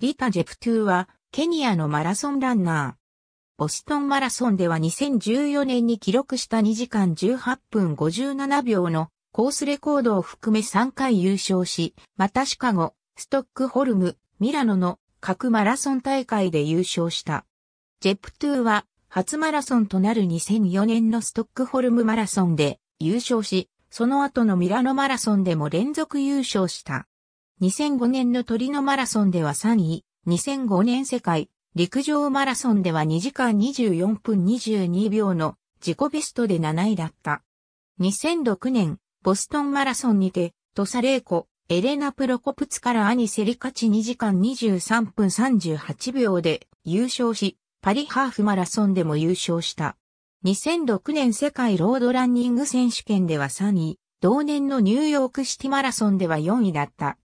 リタ・ジェプトゥーは、ケニアのマラソンランナー。ボストンマラソンでは2014年に記録した2時間18分57秒のコースレコードを含め3回優勝し、またシカゴ、ストックホルム、ミラノの各マラソン大会で優勝した。ジェプトゥーは初マラソンとなる2004年のストックホルムマラソンで優勝し、その後のミラノマラソンでも連続優勝した。2005年のトリノマラソンでは3位、2005年世界陸上マラソンでは2時間24分22秒の自己ベストで7位だった。2006年、ボストンマラソンにて、トサレーコ、エレナ・プロコプツから兄セリカチ2時間23分38秒で優勝し、パリハーフマラソンでも優勝した。2006年世界ロードランニング選手権では3位、同年のニューヨークシティマラソンでは4位だった。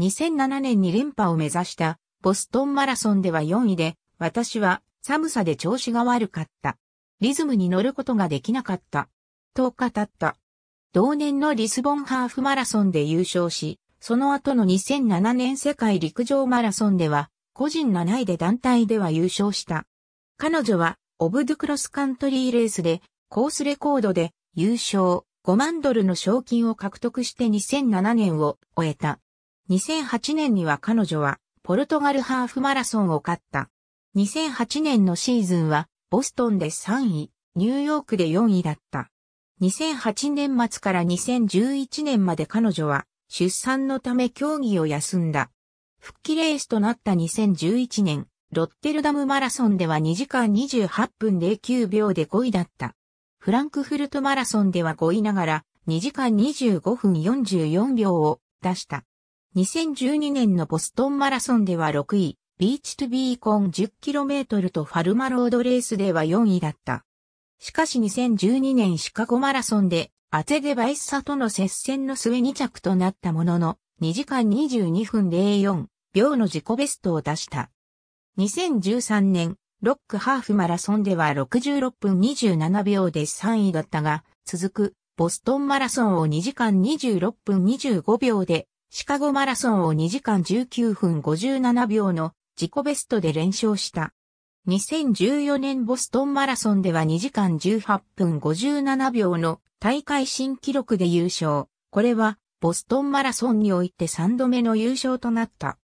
2007年に連覇を目指したボストンマラソンでは4位で、私は寒さで調子が悪かった。リズムに乗ることができなかった。と語った。同年のリスボンハーフマラソンで優勝し、その後の2007年世界陸上マラソンでは、個人7位で団体では優勝した。彼女は、オブドゥクロスカントリーレースで、コースレコードで優勝、5万ドルの賞金を獲得して2007年を終えた。2008年には彼女はポルトガルハーフマラソンを勝った。2008年のシーズンはボストンで3位、ニューヨークで4位だった。2008年末から2011年まで彼女は出産のため競技を休んだ。復帰レースとなった2011年、ロッテルダムマラソンでは2時間28分09秒で5位だった。フランクフルトマラソンでは5位ながら2時間25分44秒を出した。2012年のボストンマラソンでは6位、ビーチトゥビーコン 10km とファルマロードレースでは4位だった。しかし2012年シカゴマラソンで、アテデバイッサとの接戦の末2着となったものの、2時間22分04秒の自己ベストを出した。2013年、ロックハーフマラソンでは66分27秒で3位だったが、続くボストンマラソンを2時間26分25秒でシカゴマラソンを2時間19分57秒の自己ベストで連勝した。2014年ボストンマラソンでは2時間18分57秒の大会新記録で優勝。これはボストンマラソンにおいて3度目の優勝となった。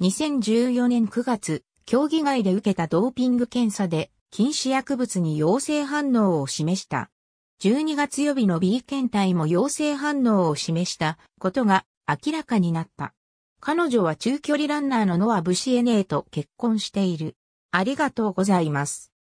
2014年9月、競技外で受けたドーピング検査で禁止薬物に陽性反応を示した。12月予備の B 検体も陽性反応を示したことが明らかになった。彼女は中距離ランナーのノア・ブシエネーと結婚している。ありがとうございます。